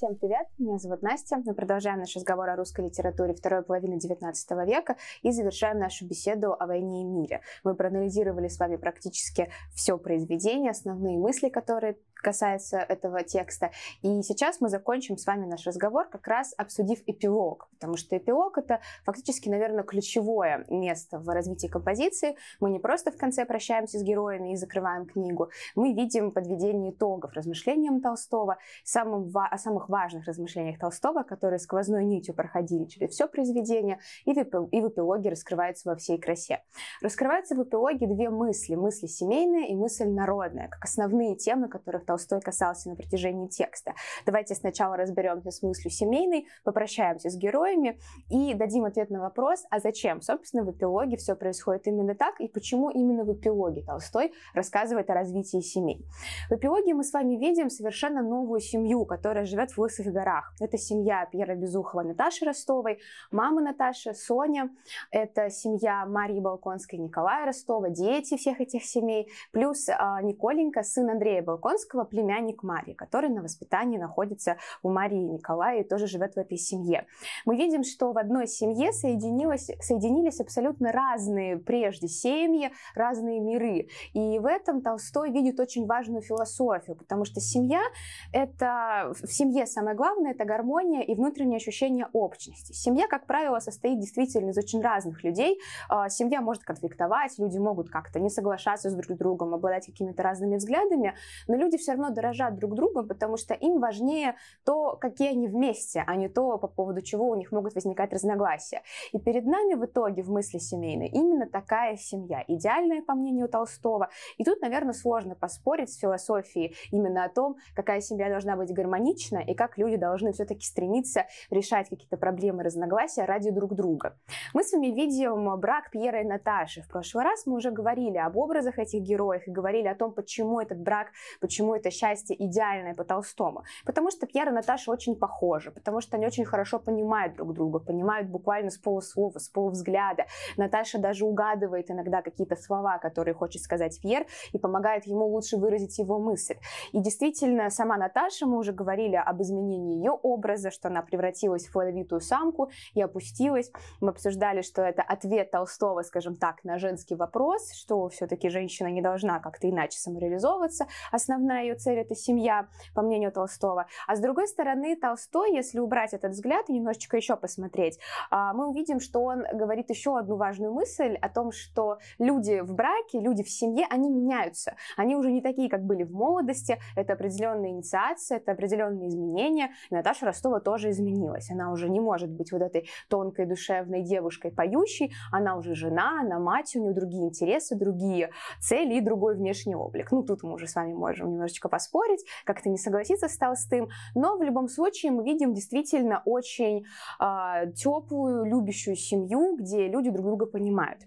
Всем привет, меня зовут Настя. Мы продолжаем наш разговор о русской литературе второй половины XIX века и завершаем нашу беседу о войне и мире. Мы проанализировали с вами практически все произведение, основные мысли, которые касается этого текста. И сейчас мы закончим с вами наш разговор, как раз обсудив эпилог, потому что эпилог — это фактически, наверное, ключевое место в развитии композиции. Мы не просто в конце прощаемся с героями и закрываем книгу, мы видим подведение итогов размышлениям Толстого, самым, о самых важных размышлениях Толстого, которые сквозной нитью проходили через все произведение, и в, эпилоге раскрываются во всей красе. Раскрываются в эпилоге две мысли — мысли семейная и мысль народная, как основные темы, которых Толстой касался на протяжении текста. Давайте сначала разберемся с мыслью семейной, попрощаемся с героями и дадим ответ на вопрос, а зачем, собственно, в эпилоге все происходит именно так и почему именно в эпилоге Толстой рассказывает о развитии семей. В эпилоге мы с вами видим совершенно новую семью, которая живет в Лысых горах. Это семья Пьера Безухова, Наташи Ростовой, мама Наташи, Соня. Это семья Марии Балконской, Николая Ростова, дети всех этих семей. Плюс а, Николенька, сын Андрея Балконского, Якова племянник Марии, который на воспитании находится у Марии и Николая и тоже живет в этой семье. Мы видим, что в одной семье соединилось, соединились абсолютно разные прежде семьи, разные миры. И в этом Толстой видит очень важную философию, потому что семья — это... В семье самое главное — это гармония и внутреннее ощущение общности. Семья, как правило, состоит действительно из очень разных людей. А, семья может конфликтовать, люди могут как-то не соглашаться с друг с другом, обладать какими-то разными взглядами, но люди все все равно дорожат друг другом, потому что им важнее то, какие они вместе, а не то, по поводу чего у них могут возникать разногласия. И перед нами в итоге в мысли семейной именно такая семья, идеальная, по мнению Толстого. И тут, наверное, сложно поспорить с философией именно о том, какая семья должна быть гармонична и как люди должны все-таки стремиться решать какие-то проблемы разногласия ради друг друга. Мы с вами видим брак Пьера и Наташи. В прошлый раз мы уже говорили об образах этих героев и говорили о том, почему этот брак, почему какое-то счастье идеальное по Толстому. Потому что Пьер и Наташа очень похожи, потому что они очень хорошо понимают друг друга, понимают буквально с полуслова, с полувзгляда. Наташа даже угадывает иногда какие-то слова, которые хочет сказать Пьер, и помогает ему лучше выразить его мысль. И действительно, сама Наташа, мы уже говорили об изменении ее образа, что она превратилась в плодовитую самку и опустилась. Мы обсуждали, что это ответ Толстого, скажем так, на женский вопрос, что все-таки женщина не должна как-то иначе самореализовываться. Основная ее цель это семья, по мнению Толстого. А с другой стороны, Толстой, если убрать этот взгляд и немножечко еще посмотреть, а, мы увидим, что он говорит еще одну важную мысль о том, что люди в браке, люди в семье, они меняются. Они уже не такие, как были в молодости. Это определенная инициация, это определенные изменения. И Наташа Ростова тоже изменилась. Она уже не может быть вот этой тонкой душевной девушкой поющей. Она уже жена, она мать, у нее другие интересы, другие цели и другой внешний облик. Ну, тут мы уже с вами можем немножечко немножечко поспорить, как-то не согласиться с Толстым, но в любом случае мы видим действительно очень э, а, теплую, любящую семью, где люди друг друга понимают.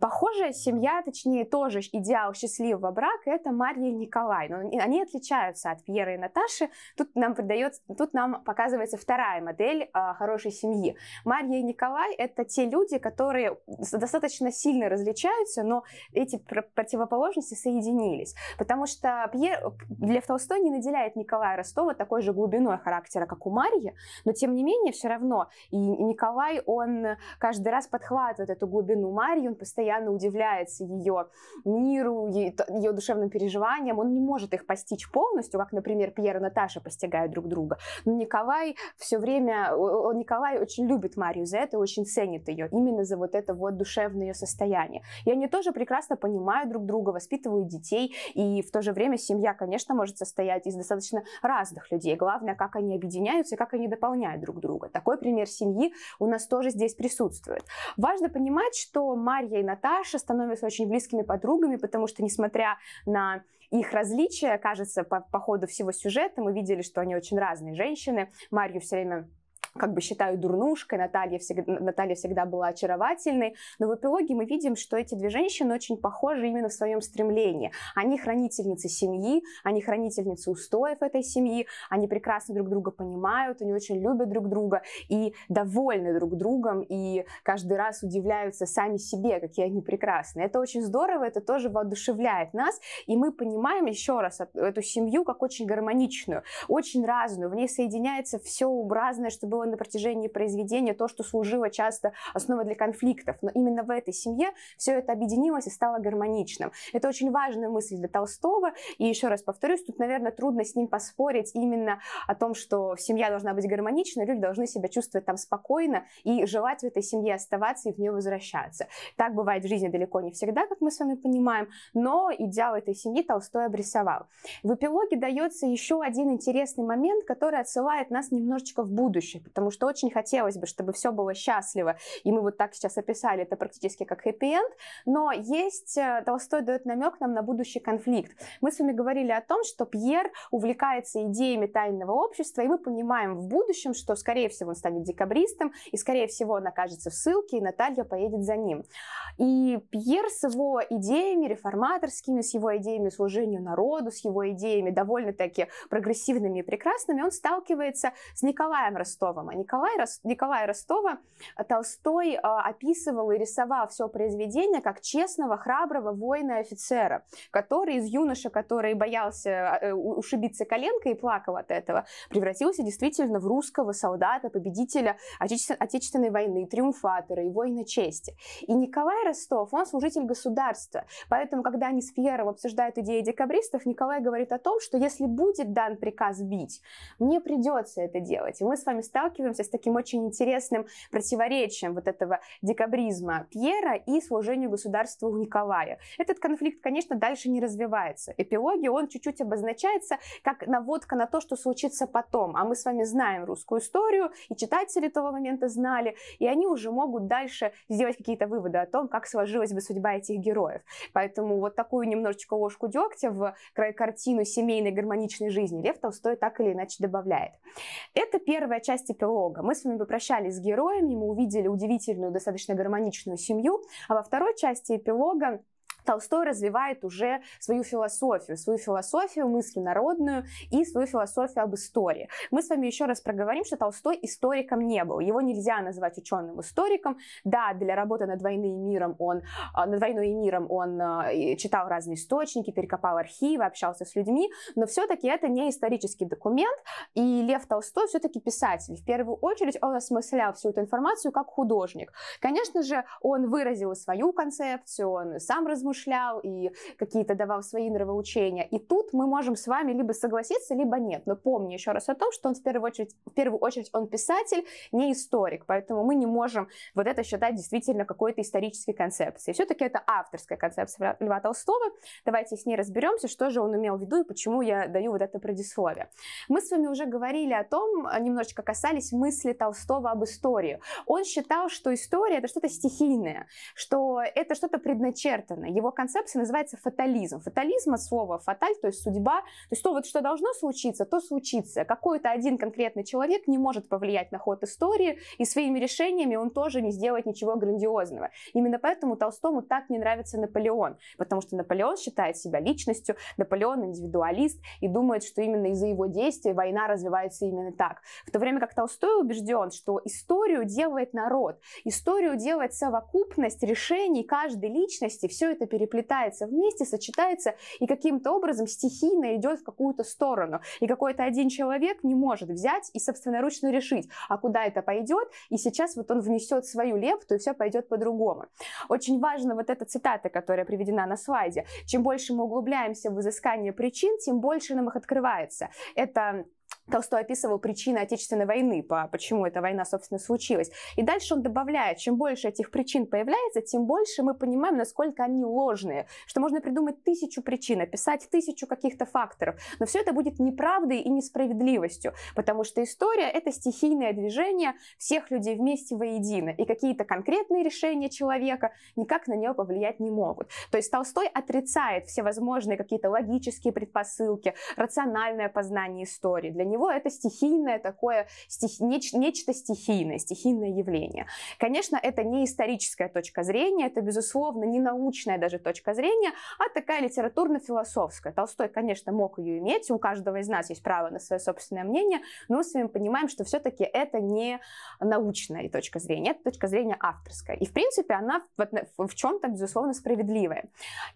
Похожая семья, точнее тоже идеал счастливого брака, это Марья и Николай. Но они отличаются от Пьера и Наташи. Тут нам, придается, тут нам показывается вторая модель э, хорошей семьи. Марья и Николай — это те люди, которые достаточно сильно различаются, но эти противоположности соединились. Потому что Пьер, Лев Толстой не наделяет Николая Ростова такой же глубиной характера, как у Марьи, но тем не менее все равно и Николай, он каждый раз подхватывает эту глубину Марьи, он постоянно удивляется ее миру, ее, душевным переживаниям, он не может их постичь полностью, как, например, Пьер и Наташа постигают друг друга, но Николай все время, Николай очень любит Марию за это очень ценит ее, именно за вот это вот душевное ее состояние. И они тоже прекрасно понимают друг друга, воспитывают детей, и в то же время семья, конечно, может состоять из достаточно разных людей. Главное, как они объединяются и как они дополняют друг друга. Такой пример семьи у нас тоже здесь присутствует. Важно понимать, что Марья и Наташа становятся очень близкими подругами, потому что, несмотря на их различия, кажется, по, по ходу всего сюжета мы видели, что они очень разные женщины. Марью все время как бы считаю дурнушкой, Наталья всегда, Наталья всегда была очаровательной, но в эпилоге мы видим, что эти две женщины очень похожи именно в своем стремлении. Они хранительницы семьи, они хранительницы устоев этой семьи, они прекрасно друг друга понимают, они очень любят друг друга и довольны друг другом, и каждый раз удивляются сами себе, какие они прекрасны. Это очень здорово, это тоже воодушевляет нас, и мы понимаем еще раз эту семью как очень гармоничную, очень разную, в ней соединяется все разное, что было на протяжении произведения, то, что служило часто основой для конфликтов. Но именно в этой семье все это объединилось и стало гармоничным. Это очень важная мысль для Толстого. И еще раз повторюсь, тут, наверное, трудно с ним поспорить именно о том, что семья должна быть гармоничной, а люди должны себя чувствовать там спокойно и желать в этой семье оставаться и в нее возвращаться. Так бывает в жизни далеко не всегда, как мы с вами понимаем, но идеал этой семьи Толстой обрисовал. В эпилоге дается еще один интересный момент, который отсылает нас немножечко в будущее, потому что очень хотелось бы, чтобы все было счастливо, и мы вот так сейчас описали это практически как хэппи-энд, но есть, э, Толстой дает намек нам на будущий конфликт. Мы с вами говорили о том, что Пьер увлекается идеями тайного общества, и мы понимаем в будущем, что, скорее всего, он станет декабристом, и, скорее всего, он окажется в ссылке, и Наталья поедет за ним. И Пьер с его идеями реформаторскими, с его идеями служению народу, с его идеями довольно-таки прогрессивными и прекрасными, он сталкивается с Николаем Ростовым, Ростовом. А Николай, Рос... Николай Ростова э, Толстой э, описывал и рисовал все произведение как честного, храброго воина-офицера, который из юноша, который боялся э, ушибиться коленкой и плакал от этого, превратился действительно в русского солдата, победителя Отечественной войны, триумфатора и воина чести. И Николай Ростов, он служитель государства. Поэтому, когда они с Фьером обсуждают идеи декабристов, Николай говорит о том, что если будет дан приказ бить, мне придется это делать. И мы с вами сталкиваемся сталкиваемся с таким очень интересным противоречием вот этого декабризма Пьера и служению государству у Николая. Этот конфликт, конечно, дальше не развивается. Эпилоги, он чуть-чуть обозначается как наводка на то, что случится потом. А мы с вами знаем русскую историю, и читатели того момента знали, и они уже могут дальше сделать какие-то выводы о том, как сложилась бы судьба этих героев. Поэтому вот такую немножечко ложку дегтя в картину семейной гармоничной жизни Лев Толстой так или иначе добавляет. Это первая часть эпилога. Мы с вами попрощались с героями, мы увидели удивительную, достаточно гармоничную семью, а во второй части эпилога Толстой развивает уже свою философию, свою философию мысли народную и свою философию об истории. Мы с вами еще раз проговорим, что Толстой историком не был. Его нельзя называть ученым-историком. Да, для работы над двойным миром он, а, над двойным миром он а, читал разные источники, перекопал архивы, общался с людьми, но все-таки это не исторический документ, и Лев Толстой все-таки писатель. В первую очередь он осмыслял всю эту информацию как художник. Конечно же, он выразил свою концепцию, он сам размышлял размышлял и какие-то давал свои нравоучения. И тут мы можем с вами либо согласиться, либо нет. Но помни еще раз о том, что он в первую очередь, в первую очередь он писатель, не историк. Поэтому мы не можем вот это считать действительно какой-то исторической концепцией. Все-таки это авторская концепция Льва Толстого. Давайте с ней разберемся, что же он имел в виду и почему я даю вот это предисловие. Мы с вами уже говорили о том, а, немножечко касались мысли Толстого об истории. Он считал, что история это что-то стихийное, что это что-то предначертанное его концепция называется фатализм. Фатализм от слова фаталь, то есть судьба. То есть то, вот, что должно случиться, то случится. Какой-то один конкретный человек не может повлиять на ход истории, и своими решениями он тоже не сделает ничего грандиозного. Именно поэтому Толстому так не нравится Наполеон, потому что Наполеон считает себя личностью, Наполеон индивидуалист и думает, что именно из-за его действий война развивается именно так. В то время как Толстой убежден, что историю делает народ, историю делает совокупность решений каждой личности, все это переплетается вместе, сочетается и каким-то образом стихийно идет в какую-то сторону. И какой-то один человек не может взять и собственноручно решить, а куда это пойдет, и сейчас вот он внесет свою лепту, и все пойдет по-другому. Очень важно вот эта цитата, которая приведена на слайде. Чем больше мы углубляемся в изыскание причин, тем больше нам их открывается. Это Толстой описывал причины Отечественной войны, по, почему эта война, собственно, случилась. И дальше он добавляет, чем больше этих причин появляется, тем больше мы понимаем, насколько они ложные, что можно придумать тысячу причин, описать тысячу каких-то факторов, но все это будет неправдой и несправедливостью, потому что история — это стихийное движение всех людей вместе воедино, и какие-то конкретные решения человека никак на нее повлиять не могут. То есть Толстой отрицает все возможные какие-то логические предпосылки, рациональное познание истории. Для него это стихийное такое, стих, неч, нечто стихийное, стихийное явление. Конечно, это не историческая точка зрения, это, безусловно, не научная даже точка зрения, а такая литературно-философская. Толстой, конечно, мог ее иметь, у каждого из нас есть право на свое собственное мнение, но мы с вами понимаем, что все-таки это не научная точка зрения, это точка зрения авторская. И, в принципе, она в, в чем-то, безусловно, справедливая.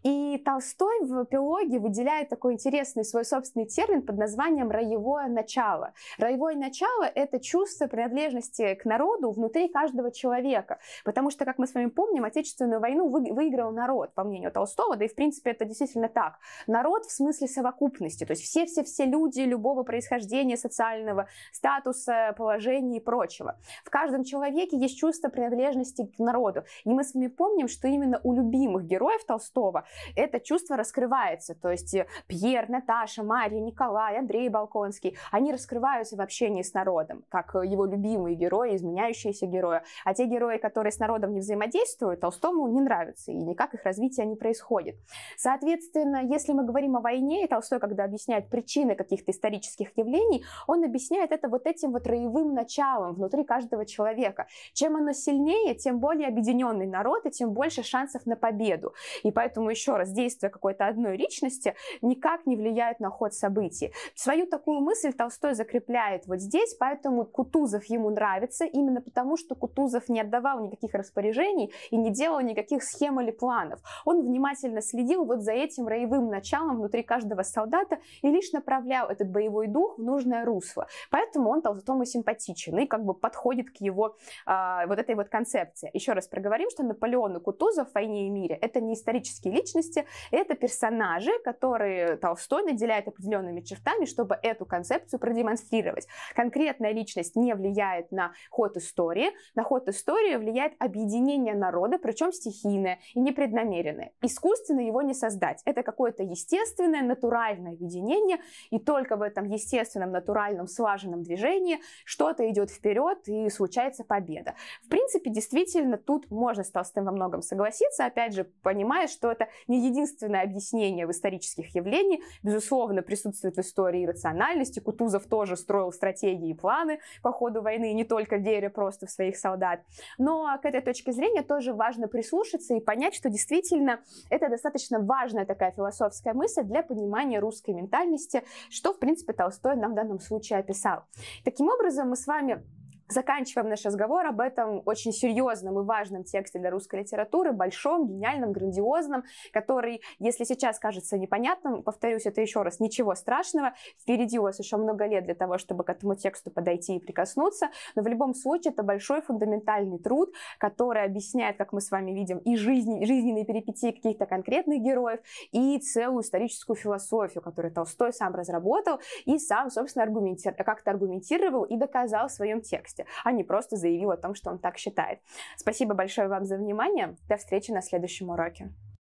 И Толстой в эпилоге выделяет такой интересный свой собственный термин под названием «раевое начало» начало. Роевое начало — это чувство принадлежности к народу внутри каждого человека. Потому что, как мы с вами помним, Отечественную войну вы, выиграл народ, по мнению Толстого, да и, в принципе, это действительно так. Народ в смысле совокупности, то есть все-все-все люди любого происхождения, социального статуса, положения и прочего. В каждом человеке есть чувство принадлежности к народу. И мы с вами помним, что именно у любимых героев Толстого это чувство раскрывается. То есть Пьер, Наташа, Мария, Николай, Андрей Балконский, они раскрываются в общении с народом, как его любимые герои, изменяющиеся герои. А те герои, которые с народом не взаимодействуют, Толстому не нравятся, и никак их развитие не происходит. Соответственно, если мы говорим о войне, и Толстой, когда объясняет причины каких-то исторических явлений, он объясняет это вот этим вот роевым началом внутри каждого человека. Чем оно сильнее, тем более объединенный народ, и тем больше шансов на победу. И поэтому, еще раз, действие какой-то одной личности никак не влияет на ход событий. Свою такую мысль Толстой Толстой закрепляет вот здесь, поэтому Кутузов ему нравится, именно потому что Кутузов не отдавал никаких распоряжений и не делал никаких схем или планов. Он внимательно следил вот за этим роевым началом внутри каждого солдата и лишь направлял этот боевой дух в нужное русло. Поэтому он Толстому симпатичен и как бы подходит к его э, вот этой вот концепции. Еще раз проговорим, что Наполеон и Кутузов в «Войне и мире» — это не исторические личности, это персонажи, которые Толстой наделяет определенными чертами, чтобы эту концепцию просто продемонстрировать. Конкретная личность не влияет на ход истории, на ход истории влияет объединение народа, причем стихийное и непреднамеренное. Искусственно его не создать. Это какое-то естественное, натуральное объединение, и только в этом естественном, натуральном, слаженном движении что-то идет вперед и случается победа. В принципе, действительно, тут можно с Толстым во многом согласиться, опять же, понимая, что это не единственное объяснение в исторических явлений. Безусловно, присутствует в истории рациональности, кутузовская Кутузов тоже строил стратегии и планы по ходу войны, не только веря просто в своих солдат. Но к этой точке зрения тоже важно прислушаться и понять, что действительно это достаточно важная такая философская мысль для понимания русской ментальности, что, в принципе, Толстой нам в данном случае описал. Таким образом, мы с вами Заканчиваем наш разговор об этом очень серьезном и важном тексте для русской литературы, большом, гениальном, грандиозном, который, если сейчас кажется непонятным, повторюсь это еще раз, ничего страшного, впереди у вас еще много лет для того, чтобы к этому тексту подойти и прикоснуться, но в любом случае это большой фундаментальный труд, который объясняет, как мы с вами видим, и жизнь, жизненные перипетии каких-то конкретных героев, и целую историческую философию, которую Толстой сам разработал и сам, собственно, аргументир... как-то аргументировал и доказал в своем тексте возможности, а не просто заявил о том, что он так считает. Спасибо большое вам за внимание. До встречи на следующем уроке.